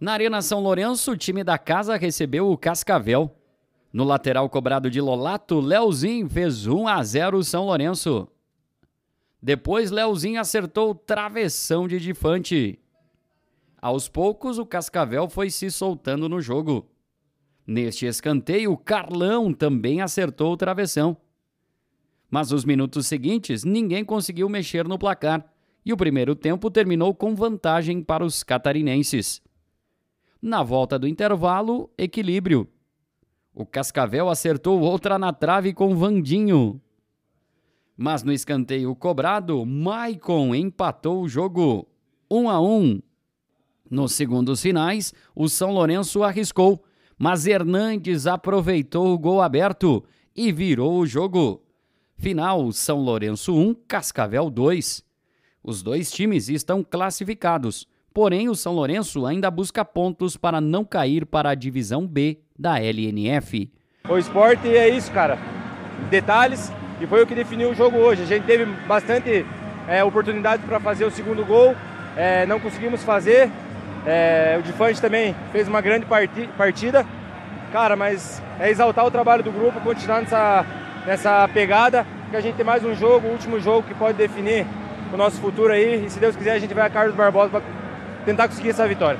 Na Arena São Lourenço, o time da casa recebeu o Cascavel. No lateral cobrado de Lolato, Leozinho fez 1 a 0 São Lourenço. Depois, Leozinho acertou travessão de Difante. Aos poucos, o Cascavel foi se soltando no jogo. Neste escanteio, Carlão também acertou o travessão. Mas os minutos seguintes, ninguém conseguiu mexer no placar e o primeiro tempo terminou com vantagem para os catarinenses. Na volta do intervalo, equilíbrio. O Cascavel acertou outra na trave com Vandinho. Mas no escanteio cobrado, Maicon empatou o jogo 1 a 1. Nos segundos finais, o São Lourenço arriscou, mas Hernandes aproveitou o gol aberto e virou o jogo. Final: São Lourenço 1, Cascavel 2. Os dois times estão classificados porém o São Lourenço ainda busca pontos para não cair para a divisão B da LNF. O esporte é isso, cara. Detalhes, e foi o que definiu o jogo hoje. A gente teve bastante é, oportunidade para fazer o segundo gol, é, não conseguimos fazer. É, o Difante também fez uma grande partida. Cara, mas é exaltar o trabalho do grupo, continuar nessa, nessa pegada, que a gente tem mais um jogo, o último jogo que pode definir o nosso futuro aí. E se Deus quiser, a gente vai a Carlos Barbosa tentar conseguir essa vitória.